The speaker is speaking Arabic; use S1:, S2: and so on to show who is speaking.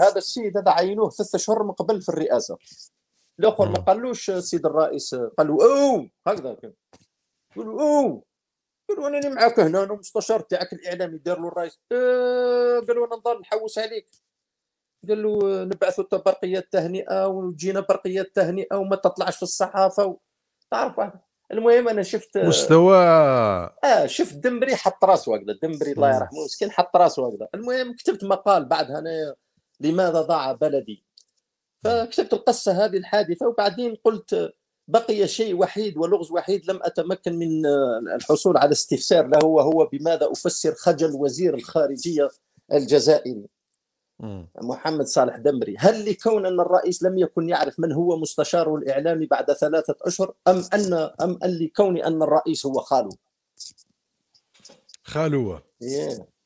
S1: هذا السيد هذا عينوه ثلاثة اشهر من قبل في الرئاسه الاخر ما قالوش السيد الرئيس قالوا او هكذا قالوا او قالوا انا معاك هنا انا المستشار تاعك الاعلامي دار له الرئيس آه، قالوا انا نظل نحوس عليك قال له نبعثوا برقيه تهنئه وتجينا برقيه تهنئه وما تطلعش في الصحافه و... تعرف المهم انا شفت مستوى اه شفت دمبري حط راسه هكذا دمبري الله يرحمه مسكين حط راسه هكذا المهم كتبت مقال بعدها انا لماذا ضاع بلدي فكتبت القصة هذه الحادثة وبعدين قلت بقي شيء وحيد ولغز وحيد لم أتمكن من الحصول على استفسار له وهو بماذا أفسر خجل وزير الخارجية الجزائري محمد صالح دمري هل لكون أن الرئيس لم يكن يعرف من هو مستشاره الإعلامي بعد ثلاثة أشهر أم أن أم أن لكون أن الرئيس هو خالو خالوه إيه. yeah.